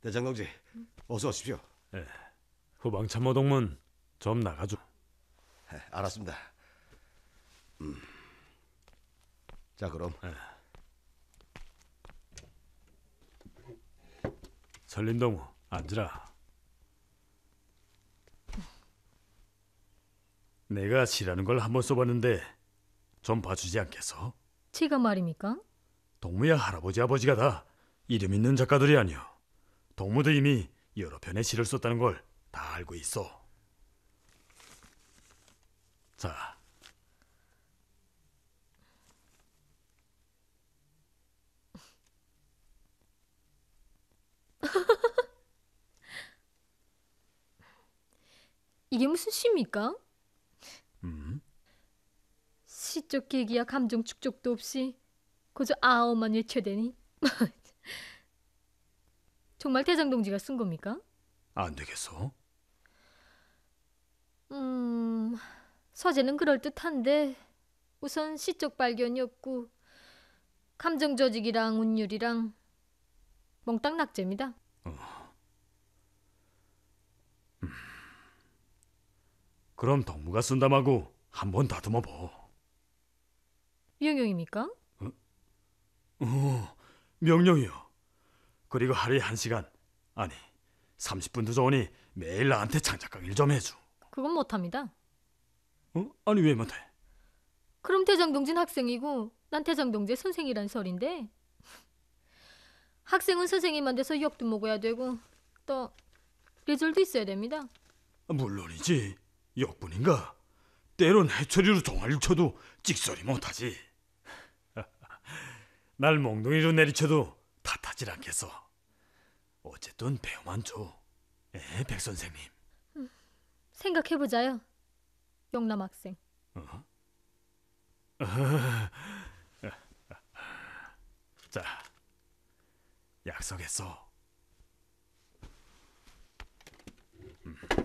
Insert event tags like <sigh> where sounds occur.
대장동지, 어서 오십시오. 예. 후방 그 참모 동문 좀 나가줘. 예, 알았습니다. 음. 자 그럼. 예. 설린동우 앉으라. 내가 시라는 걸 한번 써봤는데 좀 봐주지 않겠어? 지가 말입니까? 동무야 할아버지 아버지가 다 이름 있는 작가들이 아니오. 동무도 이미 여러 편의 시를 썼다는 걸 다 알고 있어. 자. <laughs> 이게 무슨 시입니까? 음? 시적 계기야 감정 축적도 없이 그저 아오만 외쳐대니 <laughs> 정말 태상동지가 쓴 겁니까? 안 되겠어? 음 서재는 그럴 듯한데 우선 시적 발견이 없고 감정 조직이랑 운율이랑 몽땅 낙제입니다. 어. 음. 그럼 동무가 쓴다마고 한번 다듬어 봐. 유용입니까? 오, 명령이요. 그리고 하루에 한 시간 아니 30분도 좋으니 매일 나한테 창작 강의를 좀 해줘. 그건 못합니다. 어? 아니 왜 못해? 그럼 태정동진 학생이고 난 태정동제 선생이란 설인데 학생은 선생님한 돼서 역도 먹어야 되고 또리졸도 있어야 됩니다. 물론이지 역뿐인가 때론 해초리로 종아리를 쳐도 찍소리 못하지. 날 몽둥이로 내리쳐도 탓하질 않겠어. 어쨌든 배우만 줘. 에, 백 선생님. 음, 생각해보자요. 영남 학생. 어? <laughs> 자, 약속했어. 음.